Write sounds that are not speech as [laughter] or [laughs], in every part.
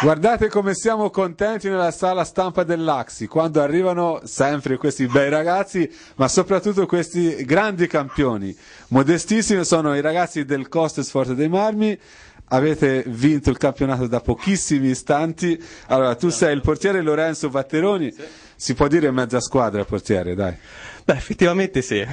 Guardate come siamo contenti nella sala stampa dell'Axi quando arrivano sempre questi bei ragazzi, ma soprattutto questi grandi campioni. Modestissimi sono i ragazzi del Costes Forte dei Marmi. Avete vinto il campionato da pochissimi istanti. Allora, tu sei il portiere Lorenzo Vatteroni si può dire mezza squadra portiere, dai. Beh, effettivamente sì. Eh?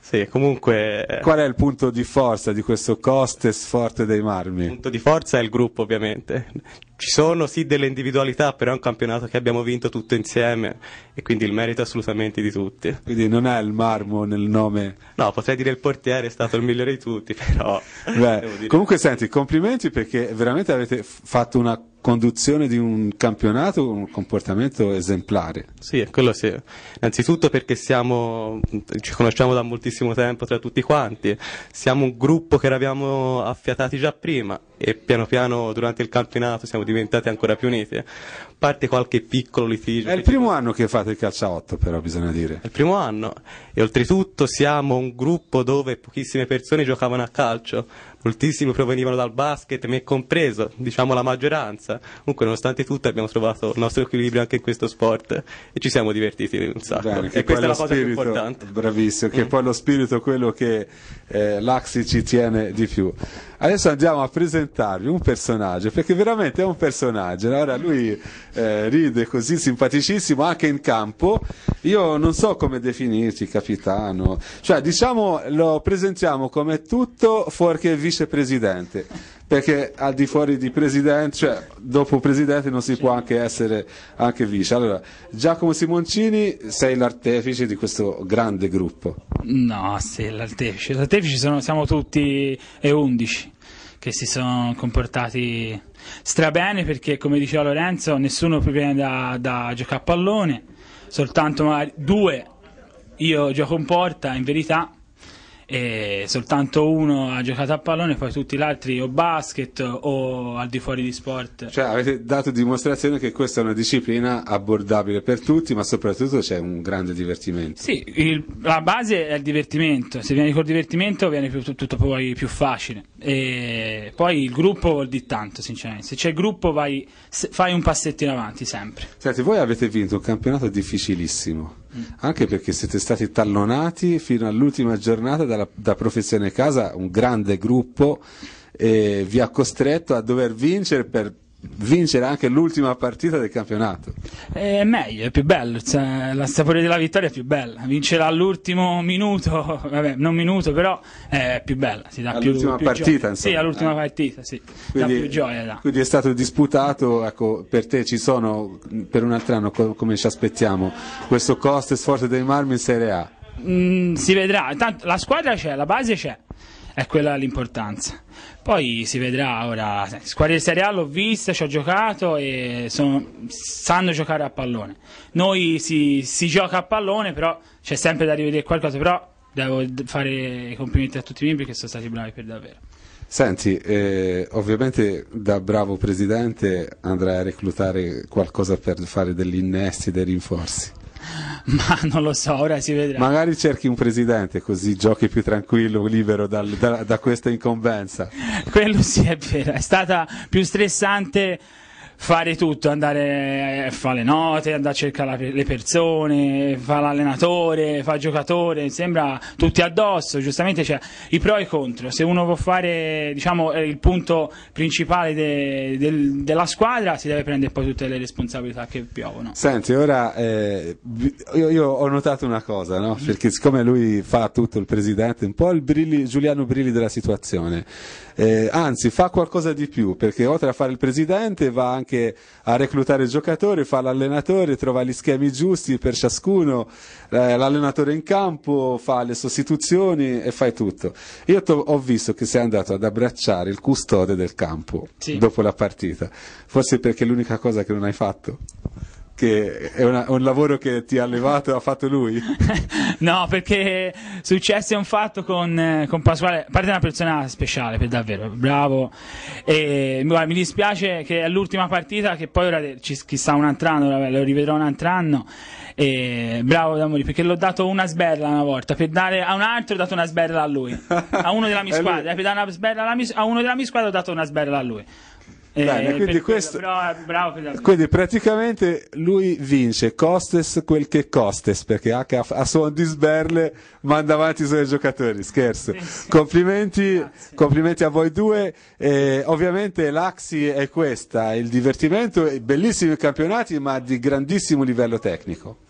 sì comunque... Eh, Qual è il punto di forza di questo Costes Forte dei Marmi? Il punto di forza è il gruppo, ovviamente. Ci sono sì delle individualità, però è un campionato che abbiamo vinto tutto insieme e quindi il merito assolutamente di tutti. Quindi non è il marmo nel nome. No, potrei dire il portiere è stato il migliore di tutti, [laughs] però. Beh, comunque senti, complimenti perché veramente avete fatto una conduzione di un campionato con un comportamento esemplare. Sì, quello sì. Innanzitutto perché siamo, ci conosciamo da moltissimo tempo tra tutti quanti, siamo un gruppo che eravamo affiatati già prima e piano piano durante il campionato siamo diventati ancora più uniti. A parte qualche piccolo litigio. È il primo anno che fate il calcio 8, però bisogna dire. È il primo anno e oltretutto siamo un gruppo dove pochissime persone giocavano a calcio, moltissimi provenivano dal basket, me compreso, diciamo la maggioranza. Comunque nonostante tutto abbiamo trovato il nostro equilibrio anche in questo sport e ci siamo divertiti un sacco. Bene, e questa è la cosa spirito, più importante. Bravissimo, che mm. poi lo spirito è quello che eh, l'Axi ci tiene di più. Adesso andiamo a presentare inventarvi un personaggio, perché veramente è un personaggio. Allora lui eh, ride così simpaticissimo anche in campo. Io non so come definirti capitano. Cioè, diciamo, lo presentiamo come tutto fuorché vicepresidente. Perché al di fuori di presidente, cioè dopo presidente non si può anche essere anche vice. Allora, Giacomo Simoncini, sei l'artefice di questo grande gruppo. No, sì, l'artefice. L'artefice sono, siamo tutti e undici che si sono comportati strabene perché come diceva Lorenzo nessuno più viene da, da giocare a pallone soltanto due io gioco in porta in verità e soltanto uno ha giocato a pallone, poi tutti gli altri o basket o al di fuori di sport. Cioè avete dato dimostrazione che questa è una disciplina abbordabile per tutti, ma soprattutto c'è un grande divertimento. Sì, il, la base è il divertimento, se vieni col divertimento viene più, tutto poi più facile. E poi il gruppo vuol dire tanto, sinceramente. Se c'è il gruppo vai, fai un passettino avanti sempre. Senti, voi avete vinto un campionato difficilissimo anche perché siete stati tallonati fino all'ultima giornata dalla, da Professione Casa, un grande gruppo, e vi ha costretto a dover vincere per vincere anche l'ultima partita del campionato. Eh, è meglio, è più bello, cioè, la sapore della vittoria è più bella, vincerà all'ultimo minuto, [laughs] vabbè, non minuto, però è più bella, si dà all'ultima più, più partita, gioia. Sì, all'ultima eh. partita, sì. Quindi, dà più gioia. Dà. Quindi è stato disputato, ecco, per te ci sono per un altro anno come ci aspettiamo questo costo e sforzo dei Marmi in Serie A. Mm, si vedrà, Tanto, la squadra c'è, la base c'è è quella l'importanza. Poi si vedrà ora, squadre di Serie A l'ho vista, ci ho giocato e sono, sanno giocare a pallone. Noi si, si gioca a pallone, però c'è sempre da rivedere qualcosa, però devo fare i complimenti a tutti i membri che sono stati bravi per davvero. Senti, eh, ovviamente da bravo presidente andrai a reclutare qualcosa per fare degli innesti, dei rinforzi. [laughs] ma non lo so, ora si vedrà. Magari cerchi un presidente così giochi più tranquillo, libero dal, da, da, questa incombenza. Quello sì è vero, è stata più stressante fare tutto, andare a eh, fare le note, andare a cercare le persone, fare l'allenatore, fare il giocatore, sembra tutti addosso, giustamente c'è cioè, i pro e i contro, se uno può fare diciamo, il punto principale de, de, della squadra si deve prendere poi tutte le responsabilità che piovono. Senti, ora eh, io, io, ho notato una cosa, no? perché siccome lui fa tutto il presidente, un po' il Brilli, Giuliano Brilli della situazione, eh, anzi fa qualcosa di più, perché oltre a fare il presidente va anche anche a reclutare il giocatore, fa l'allenatore, trova gli schemi giusti per ciascuno, eh, l'allenatore in campo, fa le sostituzioni e fai tutto. Io ho visto che sei andato ad abbracciare il custode del campo sì. dopo la partita, forse perché è l'unica cosa che non hai fatto che è una, un lavoro che ti ha allevato ha fatto lui? [laughs] no, perché successe un fatto con, eh, con Pasquale, a parte una persona speciale per davvero, bravo, e, guarda, mi dispiace che è l'ultima partita che poi ora ci, sta un altro anno, lo rivedrò un altro anno, e, bravo da perché l'ho dato una sberla una volta, per dare a un altro ho dato una sberla a lui, a uno della mia [laughs] squadra, eh, per dare una sberla mia, a uno della mia squadra ho dato una sberla a lui. Eh, Bene, quindi, questo, questo, quindi, praticamente lui vince Costes quel che Costes perché H a, a suon di sberle manda avanti i suoi giocatori scherzo eh, complimenti, complimenti, a voi due eh, ovviamente l'Axi è questa il divertimento bellissimi campionati ma di grandissimo livello tecnico